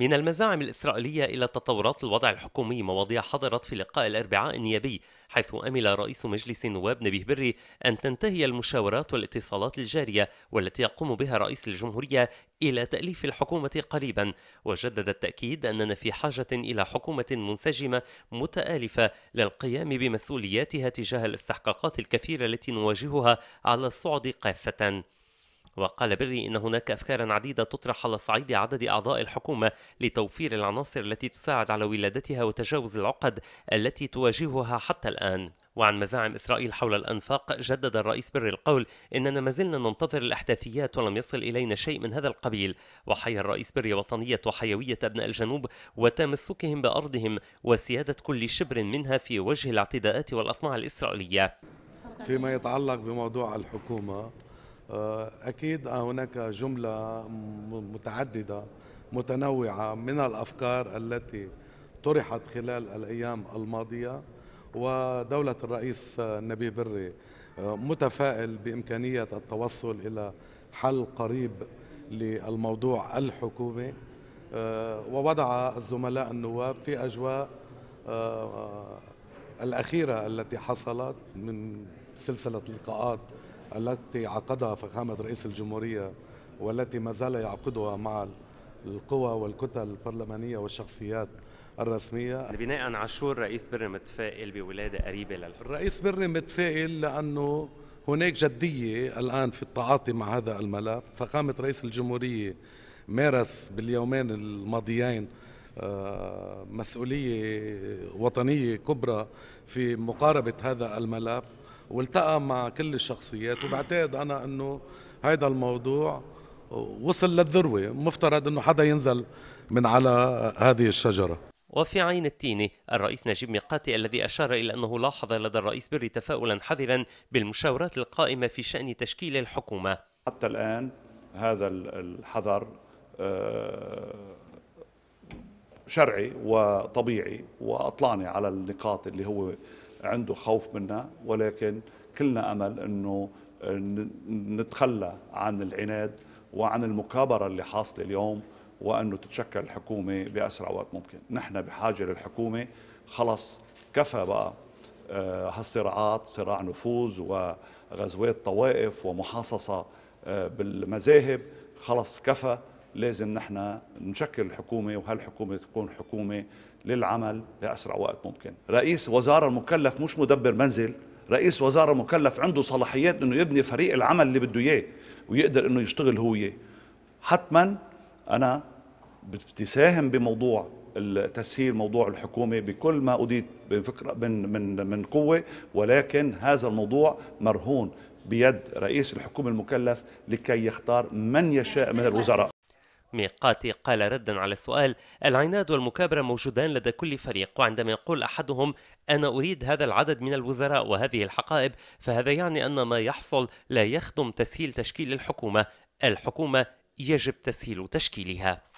من المزاعم الإسرائيلية إلى تطورات الوضع الحكومي مواضيع حضرت في لقاء الأربعاء النيابي حيث أمل رئيس مجلس النواب نبيه بري أن تنتهي المشاورات والاتصالات الجارية والتي يقوم بها رئيس الجمهورية إلى تأليف الحكومة قريبا وجدد التأكيد أننا في حاجة إلى حكومة منسجمة متآلفة للقيام بمسؤولياتها تجاه الاستحقاقات الكثيرة التي نواجهها على الصعد كافة وقال بري إن هناك أفكارا عديدة تطرح على صعيد عدد أعضاء الحكومة لتوفير العناصر التي تساعد على ولادتها وتجاوز العقد التي تواجهها حتى الآن وعن مزاعم إسرائيل حول الأنفاق جدد الرئيس بري القول إننا ما زلنا ننتظر الأحداثيات ولم يصل إلينا شيء من هذا القبيل وحيا الرئيس بري وطنية وحيوية أبناء الجنوب وتمسكهم بأرضهم وسيادة كل شبر منها في وجه الاعتداءات والأطماع الإسرائيلية فيما يتعلق بموضوع الحكومة آه، أكيد هناك جملة متعددة متنوعة من الأفكار التي طرحت خلال الأيام الماضية ودولة الرئيس نبي بري آه، متفائل بإمكانية التوصل إلى حل قريب للموضوع الحكومي آه، ووضع الزملاء النواب في أجواء الأخيرة التي حصلت من سلسلة لقاءات التي عقدها فخامة رئيس الجمهورية والتي ما زال يعقدها مع القوى والكتل البرلمانية والشخصيات الرسمية بناء على شو الرئيس بري متفائل بولادة قريبة للحكم؟ الرئيس بري متفائل لأنه هناك جدية الآن في التعاطي مع هذا الملف فخامة رئيس الجمهورية مارس باليومين الماضيين آه، مسؤولية وطنية كبرى في مقاربة هذا الملف والتقى مع كل الشخصيات وبعتقد انا انه هيدا الموضوع وصل للذروه مفترض انه حدا ينزل من على هذه الشجره وفي عين التيني الرئيس نجيب ميقاتي الذي أشار إلى أنه لاحظ لدى الرئيس بري تفاؤلا حذرا بالمشاورات القائمة في شأن تشكيل الحكومة حتى الآن هذا الحذر آه، شرعي وطبيعي وأطلعني على النقاط اللي هو عنده خوف منها ولكن كلنا امل انه آه، نتخلى عن العناد وعن المكابره اللي حاصله اليوم وانه تتشكل الحكومه باسرع وقت ممكن، نحن بحاجه للحكومه خلص كفى بقى آه، هالصراعات صراع نفوذ وغزوات طوائف ومحاصصه آه، بالمذاهب خلص كفى لازم نحن نشكل الحكومة وهالحكومة تكون حكومة للعمل بأسرع وقت ممكن رئيس وزارة مكلف مش مدبر منزل رئيس وزارة مكلف عنده صلاحيات أنه يبني فريق العمل اللي بده إياه ويقدر أنه يشتغل هو إياه حتما أنا بتساهم بموضوع تسهيل موضوع الحكومه بكل ما اديت من من من من قوه ولكن هذا الموضوع مرهون بيد رئيس الحكومه المكلف لكي يختار من يشاء من الوزراء ميقاتي قال ردا على السؤال العناد والمكابرة موجودان لدى كل فريق وعندما يقول أحدهم أنا أريد هذا العدد من الوزراء وهذه الحقائب فهذا يعني أن ما يحصل لا يخدم تسهيل تشكيل الحكومة الحكومة يجب تسهيل تشكيلها